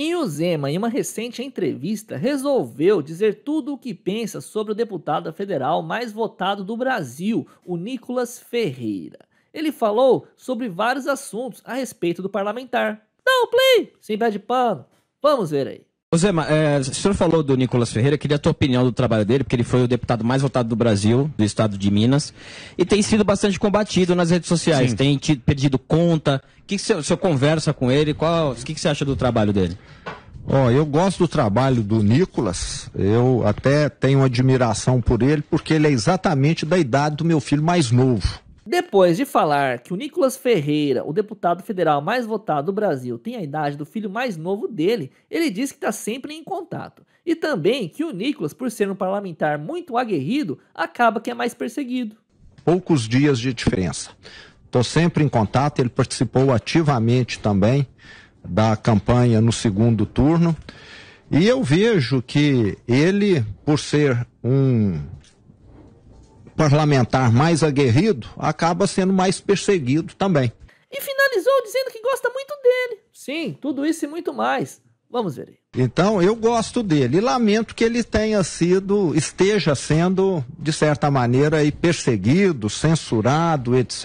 E o Zema, em uma recente entrevista, resolveu dizer tudo o que pensa sobre o deputado federal mais votado do Brasil, o Nicolas Ferreira. Ele falou sobre vários assuntos a respeito do parlamentar. Não, play! Sem pé de pano. Vamos ver aí. José, é, o senhor falou do Nicolas Ferreira, queria a tua opinião do trabalho dele, porque ele foi o deputado mais votado do Brasil, do estado de Minas, e tem sido bastante combatido nas redes sociais, Sim. tem tido, perdido conta. O que, que conversa com ele? Qual, o que, que você acha do trabalho dele? Ó, eu gosto do trabalho do Nicolas, eu até tenho admiração por ele, porque ele é exatamente da idade do meu filho mais novo. Depois de falar que o Nicolas Ferreira, o deputado federal mais votado do Brasil, tem a idade do filho mais novo dele, ele diz que está sempre em contato. E também que o Nicolas, por ser um parlamentar muito aguerrido, acaba que é mais perseguido. Poucos dias de diferença. Estou sempre em contato, ele participou ativamente também da campanha no segundo turno. E eu vejo que ele, por ser um parlamentar mais aguerrido acaba sendo mais perseguido também. E finalizou dizendo que gosta muito dele. Sim, tudo isso e muito mais. Vamos ver aí. Então, eu gosto dele. Lamento que ele tenha sido, esteja sendo, de certa maneira, aí, perseguido, censurado, etc.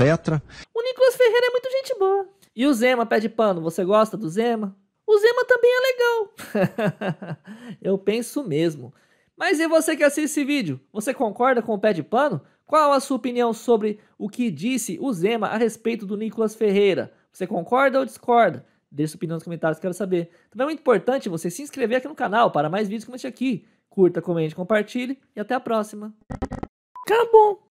O Nicolas Ferreira é muito gente boa. E o Zema de pano. Você gosta do Zema? O Zema também é legal. eu penso mesmo. Mas e você que assiste esse vídeo? Você concorda com o pé de pano? Qual a sua opinião sobre o que disse o Zema a respeito do Nicolas Ferreira? Você concorda ou discorda? Deixe sua opinião nos comentários, quero saber. Também é muito importante você se inscrever aqui no canal para mais vídeos como este aqui. Curta, comente, compartilhe e até a próxima. Acabou!